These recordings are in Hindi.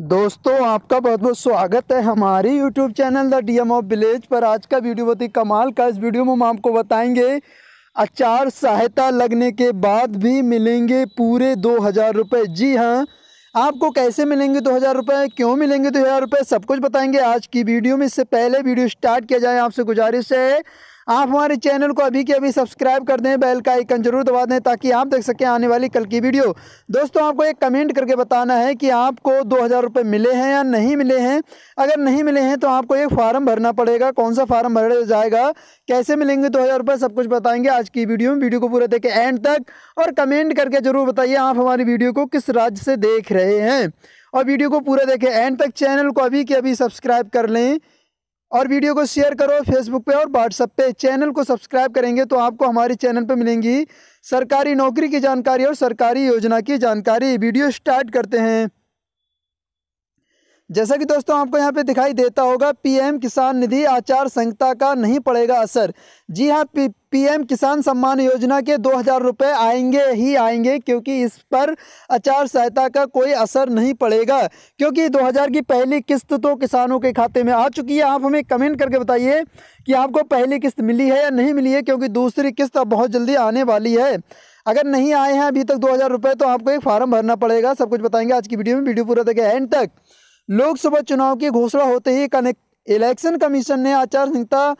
दोस्तों आपका बहुत बहुत स्वागत है हमारी YouTube channel the DM of village पर आज का वीडियो बहुत ही कमाल का इस वीडियो में हम आपको बताएंगे अचार सहायता लगने के बाद भी मिलेंगे पूरे दो हज़ार रुपये जी हाँ आपको कैसे मिलेंगे दो हज़ार रुपये क्यों मिलेंगे दो हज़ार रुपये सब कुछ बताएंगे आज की वीडियो में इससे पहले वीडियो स्टार्ट किया जाए आपसे गुजारिश है आप हमारे चैनल को अभी के अभी सब्सक्राइब कर दें बेल का आइकन जरूर दबा दें ताकि आप देख सकें आने वाली कल की वीडियो दोस्तों आपको एक कमेंट करके बताना है कि आपको दो हज़ार रुपये मिले हैं या नहीं मिले हैं अगर नहीं मिले हैं तो आपको एक फार्म भरना पड़ेगा कौन सा फार्म भर जाएगा कैसे मिलेंगे दो हज़ार रुपये सब कुछ बताएंगे आज की वीडियो में वीडियो को पूरा देखें एंड तक और कमेंट करके ज़रूर बताइए आप हमारी वीडियो को किस राज्य से देख रहे हैं और वीडियो को पूरा देखें एंड तक चैनल को अभी के अभी सब्सक्राइब कर लें और वीडियो को शेयर करो फेसबुक पे और व्हाट्सएप पे चैनल को सब्सक्राइब करेंगे तो आपको हमारे चैनल पे मिलेंगी सरकारी नौकरी की जानकारी और सरकारी योजना की जानकारी वीडियो स्टार्ट करते हैं जैसा कि दोस्तों आपको यहाँ पे दिखाई देता होगा पीएम किसान निधि आचार संहिता का नहीं पड़ेगा असर जी हाँ पी पीएम किसान सम्मान योजना के दो हज़ार रुपये आएंगे ही आएंगे क्योंकि इस पर आचार संहिता का कोई असर नहीं पड़ेगा क्योंकि 2000 की पहली किस्त तो किसानों के खाते में आ चुकी है आप हमें कमेंट करके बताइए कि आपको पहली किस्त मिली है या नहीं मिली है क्योंकि दूसरी किस्त अब बहुत जल्दी आने वाली है अगर नहीं आए हैं अभी तक दो हज़ार तो आपको एक फार्म भरना पड़ेगा सब कुछ बताएंगे आज की वीडियो में वीडियो पूरा देखें एंड तक लोकसभा चुनाव की घोषणा होते ही इलेक्शन कमीशन ने आचार संहिता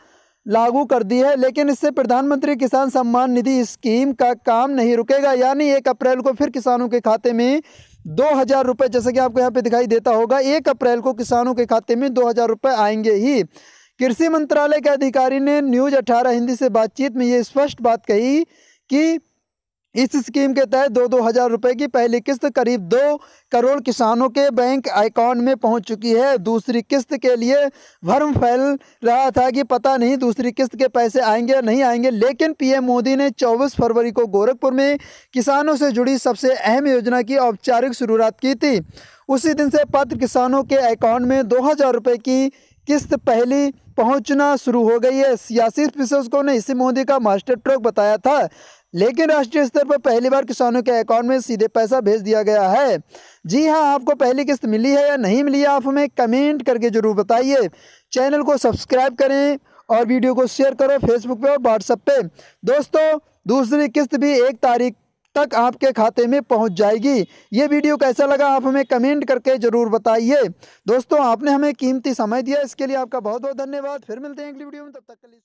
लागू कर दी है लेकिन इससे प्रधानमंत्री किसान सम्मान निधि स्कीम का काम नहीं रुकेगा यानी एक अप्रैल को फिर किसानों के खाते में दो हज़ार रुपये जैसे कि आपको यहाँ पे दिखाई देता होगा एक अप्रैल को किसानों के खाते में दो हज़ार रुपये आएंगे ही कृषि मंत्रालय के अधिकारी ने न्यूज़ अठारह हिंदी से बातचीत में ये स्पष्ट बात कही कि इस स्कीम के तहत दो दो हज़ार रुपये की पहली किस्त करीब दो करोड़ किसानों के बैंक अकाउंट में पहुंच चुकी है दूसरी किस्त के लिए भर्म फैल रहा था कि पता नहीं दूसरी किस्त के पैसे आएंगे या नहीं आएंगे लेकिन पीएम मोदी ने 24 फरवरी को गोरखपुर में किसानों से जुड़ी सबसे अहम योजना की औपचारिक शुरुआत की थी उसी दिन से पात्र किसानों के अकाउंट में दो हज़ार रुपये की किस्त पहली पहुंचना शुरू हो गई है सियासी विशेषकों ने इसी मोदी का मास्टर ट्रोक बताया था लेकिन राष्ट्रीय स्तर पर पहली बार किसानों के अकाउंट में सीधे पैसा भेज दिया गया है जी हाँ आपको पहली किस्त मिली है या नहीं मिली है आप हमें कमेंट करके ज़रूर बताइए चैनल को सब्सक्राइब करें और वीडियो को शेयर करो फेसबुक पे और व्हाट्सएप पे दोस्तों दूसरी किस्त भी एक तारीख तक आपके खाते में पहुंच जाएगी ये वीडियो कैसा लगा आप हमें कमेंट करके ज़रूर बताइए दोस्तों आपने हमें कीमती समय दिया इसके लिए आपका बहुत बहुत धन्यवाद फिर मिलते हैं अगली वीडियो में तब तक के लिए